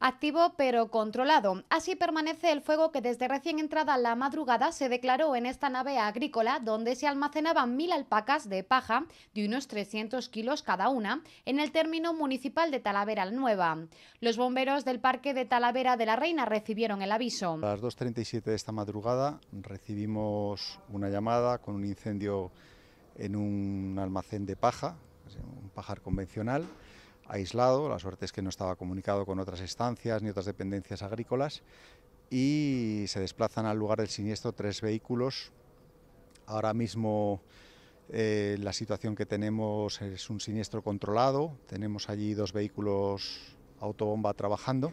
activo pero controlado. Así permanece el fuego que desde recién entrada la madrugada se declaró en esta nave agrícola donde se almacenaban mil alpacas de paja de unos 300 kilos cada una en el término municipal de Talavera Nueva. Los bomberos del Parque de Talavera de la Reina recibieron el aviso. A las 2.37 de esta madrugada recibimos una llamada con un incendio en un almacén de paja, un pajar convencional aislado, la suerte es que no estaba comunicado con otras estancias ni otras dependencias agrícolas, y se desplazan al lugar del siniestro tres vehículos. Ahora mismo eh, la situación que tenemos es un siniestro controlado, tenemos allí dos vehículos autobomba trabajando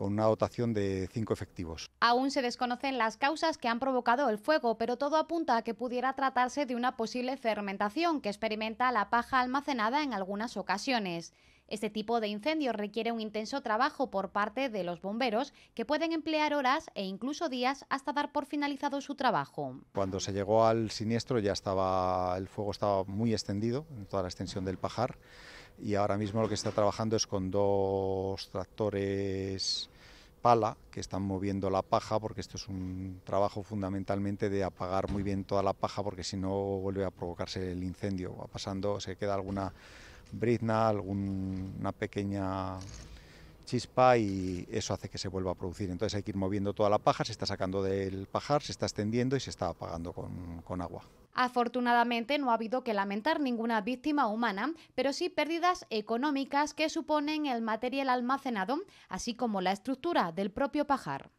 con una dotación de cinco efectivos. Aún se desconocen las causas que han provocado el fuego, pero todo apunta a que pudiera tratarse de una posible fermentación que experimenta la paja almacenada en algunas ocasiones. Este tipo de incendio requiere un intenso trabajo por parte de los bomberos, que pueden emplear horas e incluso días hasta dar por finalizado su trabajo. Cuando se llegó al siniestro ya estaba el fuego estaba muy extendido en toda la extensión del pajar y ahora mismo lo que está trabajando es con dos tractores pala que están moviendo la paja porque esto es un trabajo fundamentalmente de apagar muy bien toda la paja porque si no vuelve a provocarse el incendio va pasando se queda alguna brizna alguna pequeña chispa y eso hace que se vuelva a producir. Entonces hay que ir moviendo toda la paja, se está sacando del pajar, se está extendiendo y se está apagando con, con agua. Afortunadamente no ha habido que lamentar ninguna víctima humana, pero sí pérdidas económicas que suponen el material almacenado, así como la estructura del propio pajar.